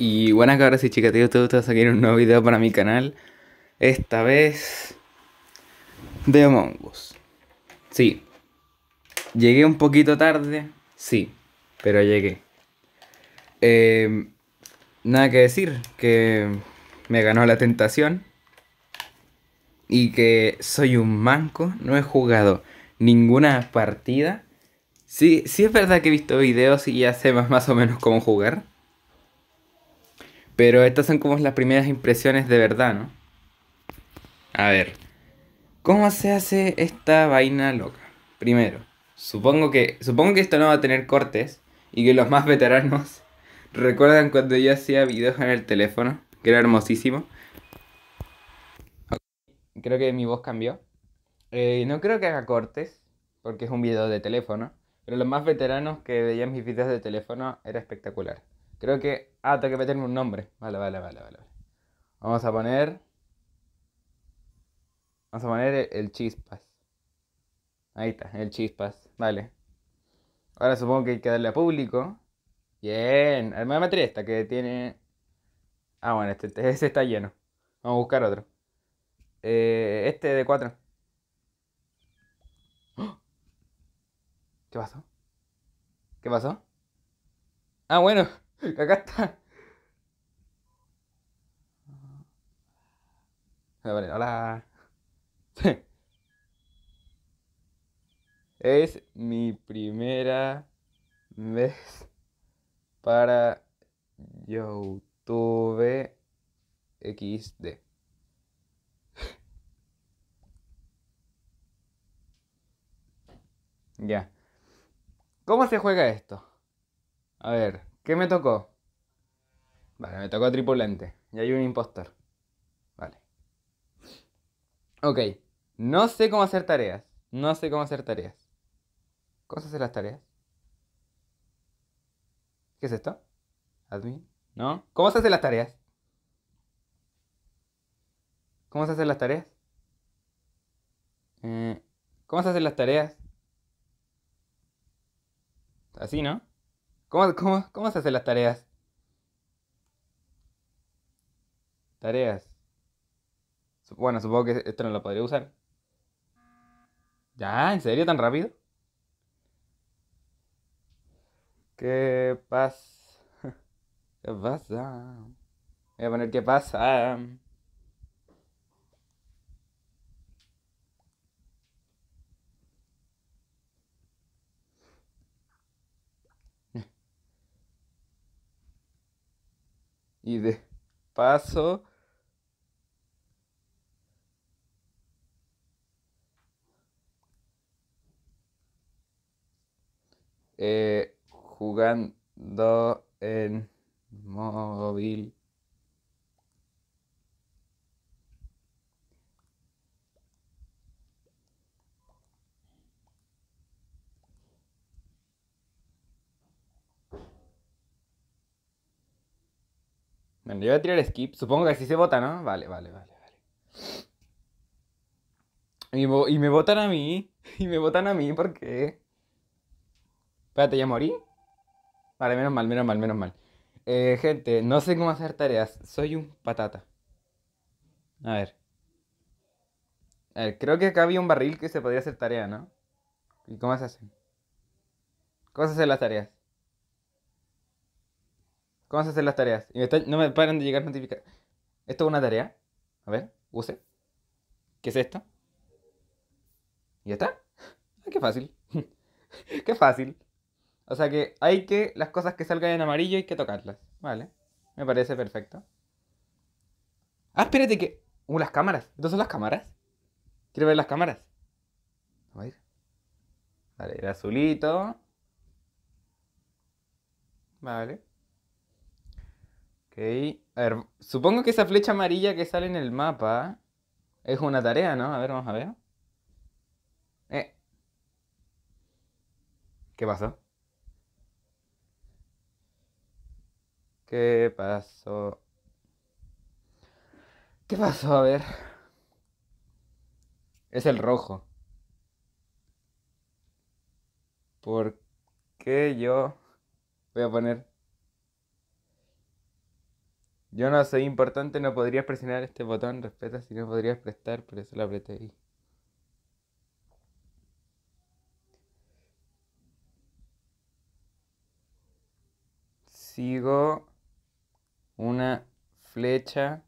Y buenas cabras y chicas, tío, te gusta aquí un nuevo video para mi canal. Esta vez... De Among Sí. Llegué un poquito tarde, sí, pero llegué. Em, nada que decir, que me ganó la tentación. Y que soy un manco, no he jugado ninguna partida. Sí, sí es verdad que he visto videos y ya sé más, más o menos cómo jugar pero estas son como las primeras impresiones de verdad, ¿no? A ver, ¿cómo se hace esta vaina loca? Primero, supongo que, supongo que esto no va a tener cortes y que los más veteranos recuerdan cuando yo hacía videos en el teléfono, que era hermosísimo. Creo que mi voz cambió. Eh, no creo que haga cortes, porque es un video de teléfono, pero los más veteranos que veían mis videos de teléfono era espectacular. Creo que. Ah, tengo que meterme un nombre. Vale, vale, vale, vale. Vamos a poner. Vamos a poner el, chispas. Ahí está, el chispas. Vale. Ahora supongo que hay que darle a público. Bien. Me voy a meter esta que tiene. Ah, bueno, este, este está lleno. Vamos a buscar otro. Eh, este de 4. ¿Qué pasó? ¿Qué pasó? Ah, bueno. Acá está. hola. Es mi primera vez para YouTube XD. Ya. ¿Cómo se juega esto? A ver. ¿Qué me tocó? Vale, me tocó tripulante. Y hay un impostor. Vale. Ok. No sé cómo hacer tareas. No sé cómo hacer tareas. ¿Cómo se hacen las tareas? ¿Qué es esto? ¿Admin? ¿No? ¿Cómo se hacen las tareas? ¿Cómo se hacen las tareas? Eh, ¿Cómo se hacen las tareas? Así, ¿no? ¿Cómo, cómo, cómo se hacen las tareas? Tareas. Bueno, supongo que esto no lo podría usar. ¿Ya? ¿En serio tan rápido? ¿Qué pasa? ¿Qué pasa? Voy a poner qué pasa. y de paso eh, jugando en móvil Bueno, yo voy a tirar skip. Supongo que así se vota, ¿no? Vale, vale, vale, vale. Y, me votan a mí. Y me votan a mí ¿por qué? Espérate, ¿ya morí? Vale, menos mal, menos mal, menos mal. Eh, gente, no sé cómo hacer tareas. Soy un patata. A ver. A ver, creo que acá había un barril que se podía hacer tarea, ¿no? ¿Y cómo se hacen? ¿Cómo se hacen las tareas? ¿Cómo se hacen las tareas? Y no me paran de llegar notificaciones. Esto es una tarea. A ver, use. ¿Qué es esto? ¿Y ya está? Ah, qué fácil. qué fácil. O sea que hay que, las cosas que salgan en amarillo hay que tocarlas. Vale, me parece perfecto. Ah, espérate que... Uh, las cámaras. ¿Entonces son las cámaras? Quiero ver las cámaras. A ver. Vale, el azulito. Vale. A ver, supongo que esa flecha amarilla que sale en el mapa es una tarea, ¿no? A ver, vamos a ver. Eh. ¿Qué pasó? ¿Qué pasó? ¿Qué pasó? A ver. Es el rojo. ¿Por qué yo voy a poner yo no soy importante, no podrías presionar este botón, respeta si no podrías prestar, por eso lo apreté ahí. Sigo una flecha.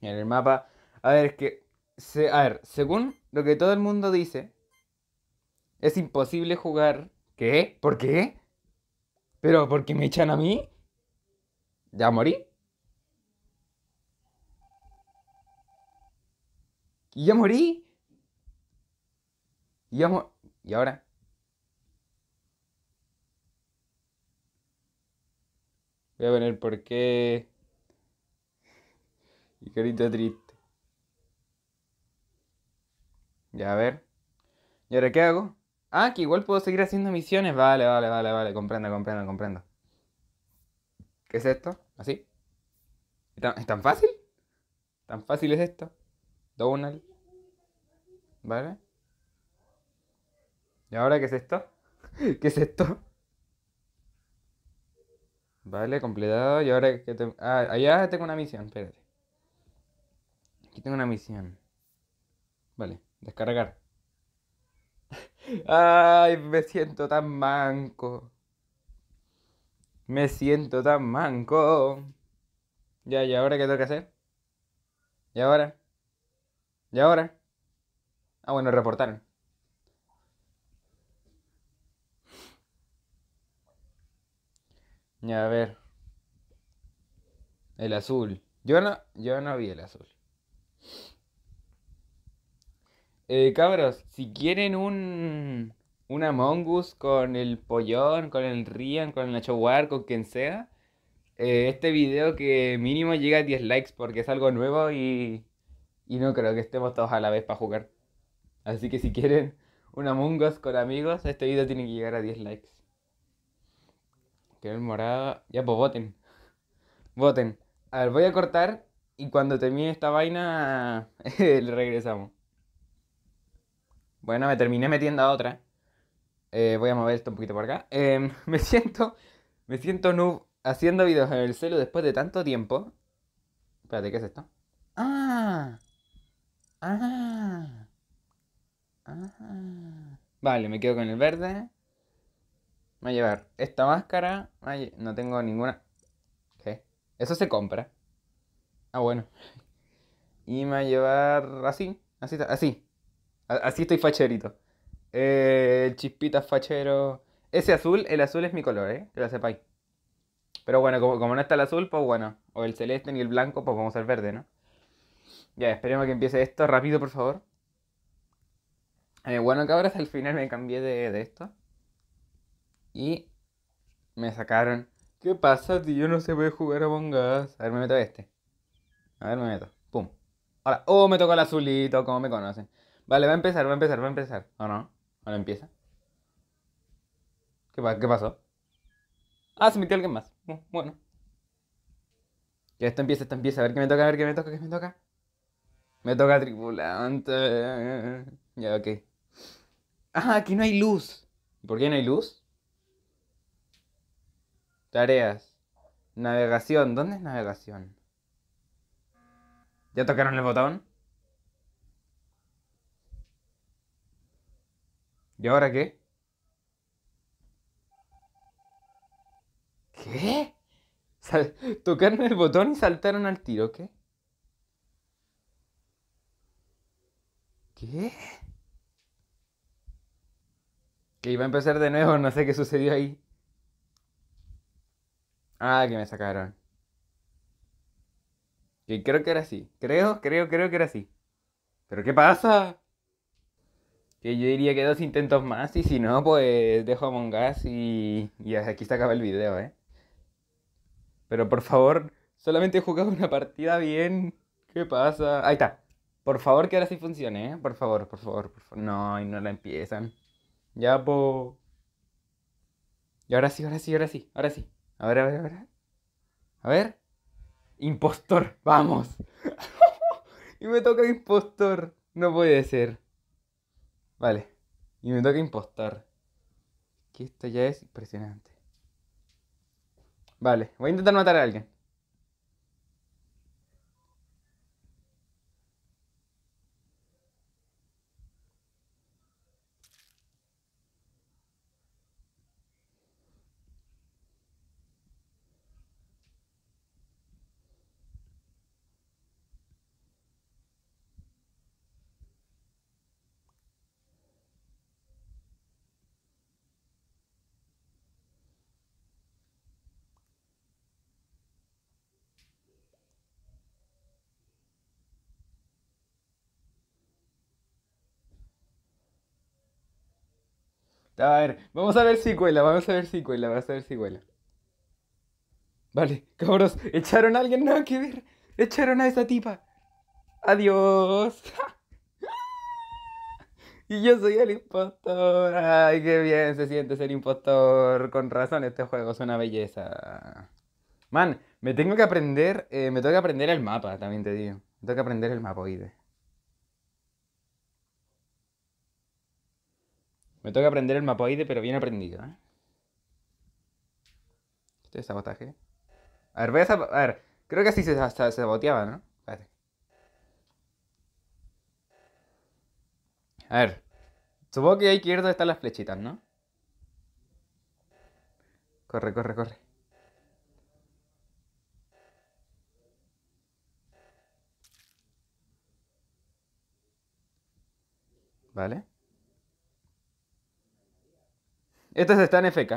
En el mapa. A ver, es que a ver, según lo que todo el mundo dice, es imposible jugar. ¿Qué? ¿Por qué? ¿Pero porque me echan a mí? ¿Ya morí? ¿Y ya morí? ¿Y ya ¿Y ahora? Voy a ver por qué... Y carita triste. Ya a ver. ¿Y ahora qué hago? Ah, que igual puedo seguir haciendo misiones. Vale, vale, vale, vale. Comprendo, comprendo, comprendo. ¿Qué es esto? ¿Así? ¿Es tan, fácil? ¿Tan fácil es esto? Donald. ¿Vale? ¿Y ahora qué es esto? ¿Qué es esto? Vale, completado. Y ahora que te... Ah, allá tengo una misión, espérate. Aquí tengo una misión. Vale. Descargar. Ay, me siento tan manco. Me siento tan manco. Ya, ¿y ahora qué tengo que hacer? ¿Y ahora? ¿Y ahora? Ah, bueno, reportar Ya, a ver. El azul. Yo no, yo no vi el azul. Eh, cabros, si quieren un, un Among Us con el Pollón, con el Rian, con el Nacho War, con quien sea, eh, este video que mínimo llega a 10 likes porque es algo nuevo y, no creo que estemos todos a la vez para jugar. Así que si quieren un Among Us con amigos, este video tiene que llegar a 10 likes. Que el morado. Ya, pues voten. Voten. A ver, voy a cortar y cuando termine esta vaina, eh, le regresamos. Bueno, me terminé metiendo a otra. Eh, voy a mover esto un poquito por acá. Em, me siento. Me siento noob haciendo videos en el celu después de tanto tiempo. Espérate, ¿qué es esto? ¡Ah! ¡Ah! ¡Ah! Vale, me quedo con el verde. Me voy a llevar esta máscara. No tengo ninguna. ¿Qué? Eso se compra. Ah, bueno. Y me va a llevar así. Así, así. Así estoy facherito. Eh, chispitas fachero. Ese azul, el azul es mi color, ¿eh? Que lo sepáis. Pero bueno, como, no está el azul, pues bueno. O el celeste ni el blanco, pues vamos al verde, ¿no? Ya, esperemos que empiece esto rápido, por favor. Eh, bueno, cabras, al final me cambié de, de esto. Y me sacaron. ¿Qué pasa, tío? Yo no se puede jugar a Bongas. A ver, me meto este. A ver, me meto. Pum. Ahora, oh, me toca el azulito, como me conocen. Vale, va a empezar, va a empezar, va a empezar. ¿O no? Ahora empieza. ¿Qué, pasó? Ah, se metió alguien más. Bueno. Ya esto empieza, esto empieza. A ver qué me toca, a ver qué me toca, qué me toca. Me toca tripulante. Ya, ok. Ah, aquí no hay luz. ¿Por qué no hay luz? Tareas. Navegación. ¿Dónde es navegación? ¿Ya tocaron el botón? ¿Y ahora qué? ¿Qué? tocaron el botón y saltaron al tiro, ¿qué? ¿Qué? Que iba a empezar de nuevo, no sé qué sucedió ahí. Ah, que me sacaron. Que creo que era así. Creo, creo, creo que era así. ¿Pero qué pasa? Que yo diría que dos intentos más y si no, pues dejo a Mongas y, y aquí se acaba el video, ¿eh? Pero por favor, solamente he jugado una partida bien. ¿Qué pasa? Ahí está. Por favor, que ahora sí funcione, ¿eh? Por favor, por favor, por favor. No, y no la empiezan. Ya, po. Y ahora sí, ahora sí, ahora sí, ahora sí. A ver, a ver, a ver. A ver. Impostor, vamos. y me toca impostor. No puede ser. Vale. Y me toca impostar. Que esto ya es impresionante. Vale, voy a intentar matar a alguien. A ver, vamos a ver si cuela, vamos a ver si cuela, vamos a ver si cuela. Vale, cabros, echaron a alguien, no, que ver. Echaron a esa tipa. Adiós. y yo soy el impostor. Ay, qué bien se siente ser impostor. Con razón, este juego es una belleza. Man, me tengo que aprender, eh, me tengo aprender el mapa, también te digo. Me tengo que aprender el mapa, oíde. Me toca aprender el mapoide, pero bien aprendido, ¿eh? Este es sabotaje. A ver, voy a, a ver, creo que así se, se saboteaba, ¿no? A ver. Supongo que a izquierda están las flechitas, ¿no? Corre, corre, corre. ¿Vale? Esto se está en FK.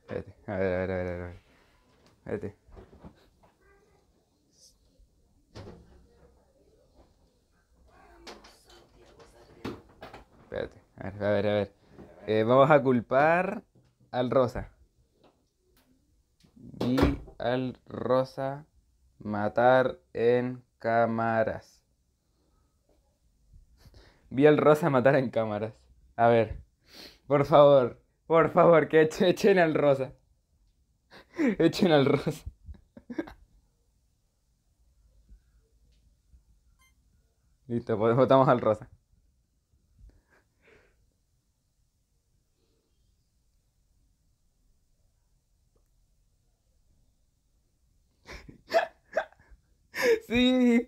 Espérate. A ver, a ver, a ver, a ver. Espérate. Espérate. A ver, a ver, a ver. Eh, vamos a culpar al Rosa. Y al Rosa matar en cámaras. Vi al Rosa matar en cámaras. A ver. Por favor. Por favor, que echen al Rosa. echen al Rosa. Listo, votamos al Rosa. sí.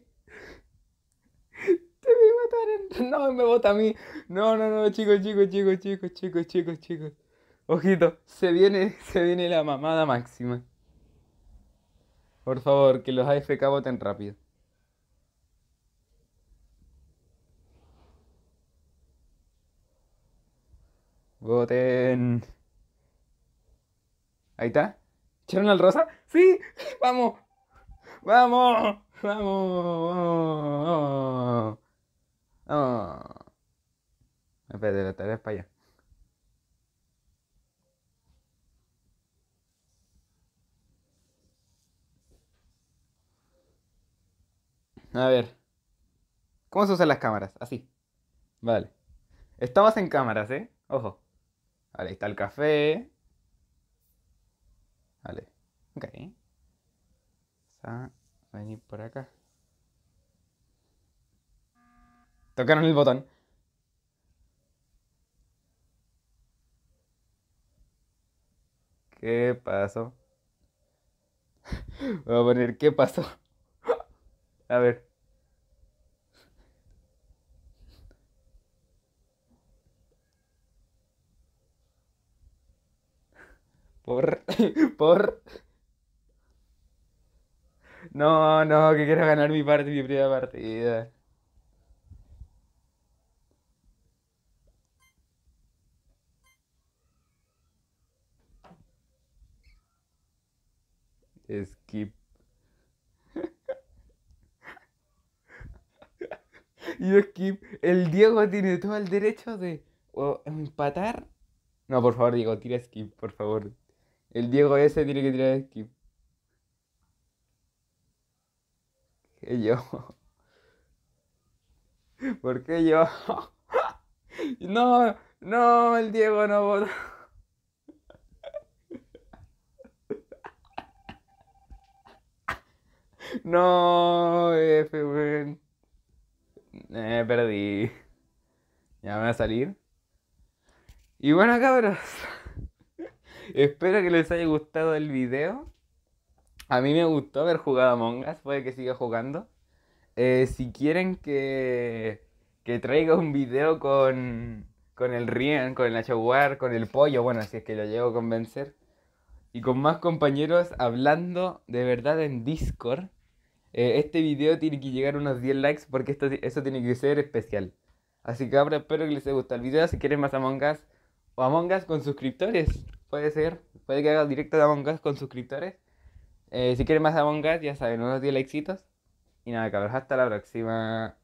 No, me vota a mí. No, no, no, chicos, chicos, chicos, chicos, chicos, chicos, chicos. Ojito, se viene, se viene la mamada máxima. Por favor, que los AFK voten rápido. Voten. Ahí está. ¿Echaron al rosa? ¡Sí! ¡Vamos! ¡Vamos! ¡Vamos! ¡Vamos! Oh. la tarea para allá. A ver. ¿Cómo se usan las cámaras? Así. Vale. Estamos en cámaras, ¿eh? Ojo. Vale, ahí está el café. Vale. Ok. Vamos a venir por acá. Tocaron el botón. ¿Qué pasó? Voy a poner ¿qué pasó? A ver. Por, por. No, no, que quiero ganar mi parte, mi primera partida. Skip. y Skip, el Diego tiene todo el derecho de empatar. No, por favor, Diego, tira Skip, por favor. El Diego ese tiene que tirar Skip. Que yo. ¿Por qué yo? no, no, el Diego no vota. No, F, Eh, perdí. Ya me va a salir. Y bueno, cabros. Espero que les haya gustado el video. A mí me gustó haber jugado Among Us. Puede que siga jugando. Eh, si quieren que, que traiga un video con, con el Rien, con el War, con el Pollo, bueno, si es que lo llego a convencer. Y con más compañeros hablando de verdad en Discord. Eh, este video tiene que llegar a unos 10 likes porque esto, eso tiene que ser especial. Así que ahora espero que les haya gustado el video. Si quieren más Among Us o Among Us con suscriptores, puede ser. Puede que haga directo de Among Us con suscriptores. Eh, si quieren más Among Us, ya saben, unos 10 likesitos. Y nada, cabros, hasta la próxima.